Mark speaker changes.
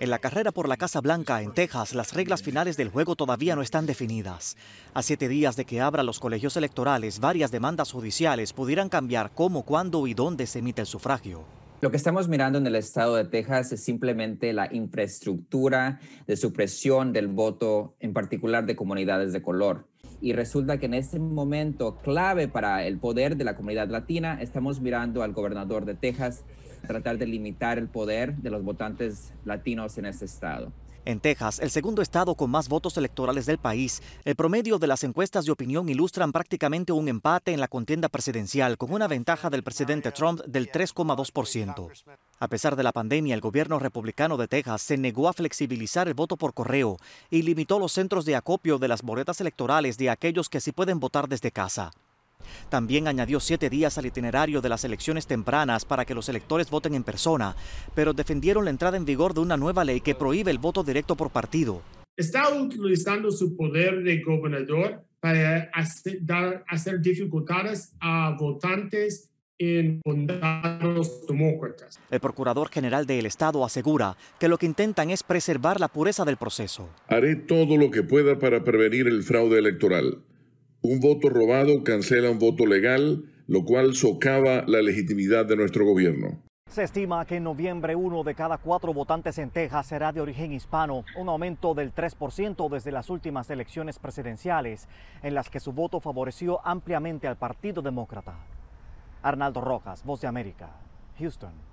Speaker 1: En la carrera por la Casa Blanca en Texas, las reglas finales del juego todavía no están definidas. A siete días de que abra los colegios electorales, varias demandas judiciales pudieran cambiar cómo, cuándo y dónde se emite el sufragio. Lo que estamos mirando en el estado
Speaker 2: de Texas es simplemente la infraestructura de supresión del voto, en particular de comunidades de color y resulta que en ese momento clave para el poder de la comunidad latina, estamos mirando al gobernador de Texas tratar de limitar el poder
Speaker 1: de los votantes latinos en ese estado. En Texas, el segundo estado con más votos electorales del país, el promedio de las encuestas de opinión ilustran prácticamente un empate en la contienda presidencial, con una ventaja del presidente Trump del 3,2%. A pesar de la pandemia, el gobierno republicano de Texas se negó a flexibilizar el voto por correo y limitó los centros de acopio de las boletas electorales de aquellos que sí pueden votar desde casa. También añadió siete días al itinerario de las elecciones tempranas para que los electores voten en persona, pero defendieron la entrada en vigor de una nueva ley que prohíbe el voto directo por partido.
Speaker 3: Está utilizando su poder de gobernador para hacer, dificultades a votantes en condados demócratas.
Speaker 1: El procurador general del
Speaker 4: Estado asegura
Speaker 1: que lo que intentan es preservar la pureza del proceso.
Speaker 4: Haré todo lo que pueda para prevenir el fraude electoral. Un voto robado cancela un voto legal, lo cual socava la legitimidad de nuestro gobierno.
Speaker 1: Se estima que en noviembre uno de cada cuatro votantes en Texas será de origen hispano, un aumento del 3% desde las últimas elecciones presidenciales, en las que su voto favoreció ampliamente al Partido Demócrata. Arnaldo Rojas, Voz de América, Houston.